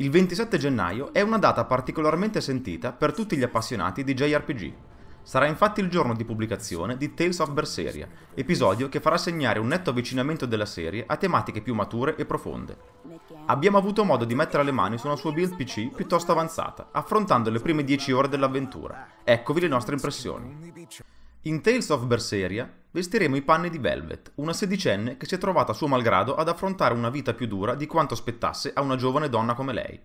Il 27 gennaio è una data particolarmente sentita per tutti gli appassionati di JRPG. Sarà infatti il giorno di pubblicazione di Tales of Berseria, episodio che farà segnare un netto avvicinamento della serie a tematiche più mature e profonde. Abbiamo avuto modo di mettere le mani su una sua build PC piuttosto avanzata, affrontando le prime 10 ore dell'avventura. Eccovi le nostre impressioni. In Tales of Berseria vestiremo i panni di Velvet, una sedicenne che si è trovata a suo malgrado ad affrontare una vita più dura di quanto aspettasse a una giovane donna come lei.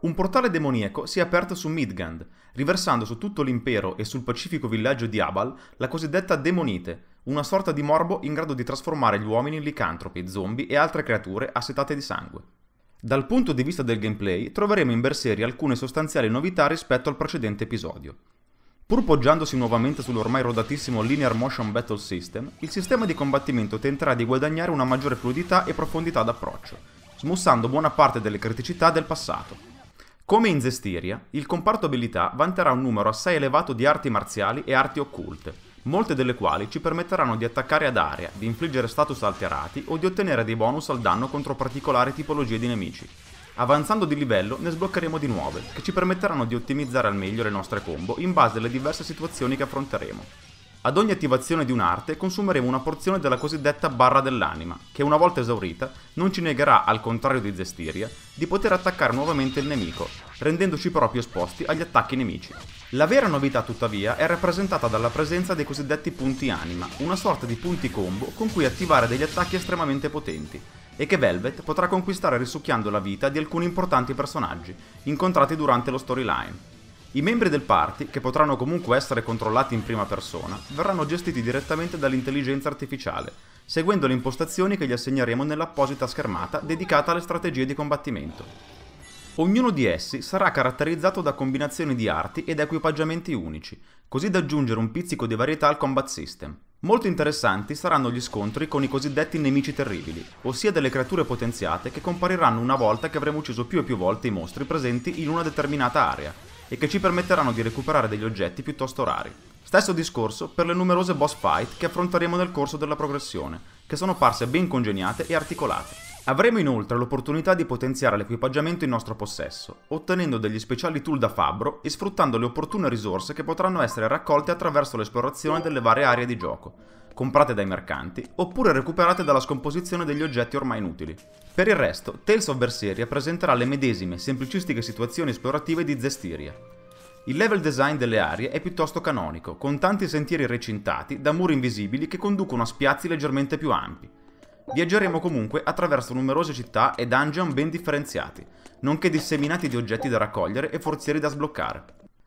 Un portale demoniaco si è aperto su Midgand, riversando su tutto l'impero e sul pacifico villaggio di Abal la cosiddetta demonite, una sorta di morbo in grado di trasformare gli uomini in licantropi, zombie e altre creature assetate di sangue. Dal punto di vista del gameplay troveremo in Berseria alcune sostanziali novità rispetto al precedente episodio. Pur poggiandosi nuovamente sull'ormai rodatissimo Linear Motion Battle System, il sistema di combattimento tenterà di guadagnare una maggiore fluidità e profondità d'approccio, smussando buona parte delle criticità del passato. Come in Zestiria, il comparto abilità vanterà un numero assai elevato di arti marziali e arti occulte, molte delle quali ci permetteranno di attaccare ad area, di infliggere status alterati o di ottenere dei bonus al danno contro particolari tipologie di nemici. Avanzando di livello ne sbloccheremo di nuove, che ci permetteranno di ottimizzare al meglio le nostre combo in base alle diverse situazioni che affronteremo. Ad ogni attivazione di un'arte consumeremo una porzione della cosiddetta barra dell'anima, che una volta esaurita non ci negherà, al contrario di Zestiria, di poter attaccare nuovamente il nemico, rendendoci però più esposti agli attacchi nemici. La vera novità tuttavia è rappresentata dalla presenza dei cosiddetti punti anima, una sorta di punti combo con cui attivare degli attacchi estremamente potenti, e che Velvet potrà conquistare risucchiando la vita di alcuni importanti personaggi, incontrati durante lo storyline. I membri del party, che potranno comunque essere controllati in prima persona, verranno gestiti direttamente dall'intelligenza artificiale, seguendo le impostazioni che gli assegneremo nell'apposita schermata dedicata alle strategie di combattimento. Ognuno di essi sarà caratterizzato da combinazioni di arti ed equipaggiamenti unici, così da aggiungere un pizzico di varietà al combat system. Molto interessanti saranno gli scontri con i cosiddetti nemici terribili, ossia delle creature potenziate che compariranno una volta che avremo ucciso più e più volte i mostri presenti in una determinata area, e che ci permetteranno di recuperare degli oggetti piuttosto rari. Stesso discorso per le numerose boss fight che affronteremo nel corso della progressione, che sono parse ben congegnate e articolate. Avremo inoltre l'opportunità di potenziare l'equipaggiamento in nostro possesso, ottenendo degli speciali tool da fabbro e sfruttando le opportune risorse che potranno essere raccolte attraverso l'esplorazione delle varie aree di gioco, comprate dai mercanti oppure recuperate dalla scomposizione degli oggetti ormai inutili. Per il resto, Tales of Berseria presenterà le medesime, semplicistiche situazioni esplorative di Zestiria. Il level design delle aree è piuttosto canonico, con tanti sentieri recintati da muri invisibili che conducono a spiazzi leggermente più ampi Viaggeremo comunque attraverso numerose città e dungeon ben differenziati, nonché disseminati di oggetti da raccogliere e forzieri da sbloccare.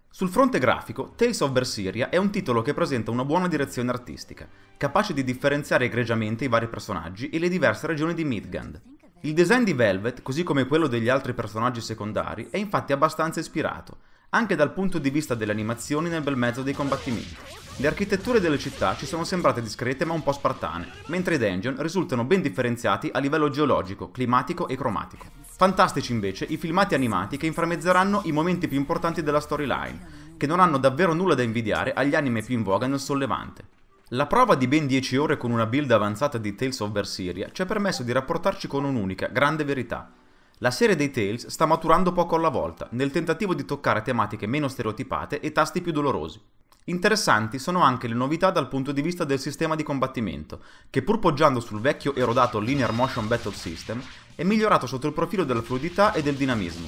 Sul fronte grafico, Tales of Berseria è un titolo che presenta una buona direzione artistica, capace di differenziare egregiamente i vari personaggi e le diverse regioni di Midgand. Il design di Velvet, così come quello degli altri personaggi secondari, è infatti abbastanza ispirato, anche dal punto di vista delle animazioni nel bel mezzo dei combattimenti. Le architetture delle città ci sono sembrate discrete ma un po' spartane, mentre i dungeon risultano ben differenziati a livello geologico, climatico e cromatico. Fantastici invece i filmati animati che inframmezzeranno i momenti più importanti della storyline, che non hanno davvero nulla da invidiare agli anime più in voga nel sollevante. La prova di ben 10 ore con una build avanzata di Tales of Berseria ci ha permesso di rapportarci con un'unica, grande verità. La serie dei Tales sta maturando poco alla volta, nel tentativo di toccare tematiche meno stereotipate e tasti più dolorosi. Interessanti sono anche le novità dal punto di vista del sistema di combattimento, che pur poggiando sul vecchio e rodato Linear Motion Battle System, è migliorato sotto il profilo della fluidità e del dinamismo.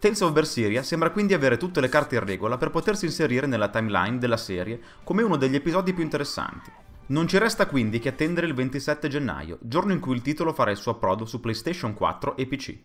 Tales of Berseria sembra quindi avere tutte le carte in regola per potersi inserire nella timeline della serie come uno degli episodi più interessanti. Non ci resta quindi che attendere il 27 gennaio, giorno in cui il titolo farà il suo approdo su PlayStation 4 e PC.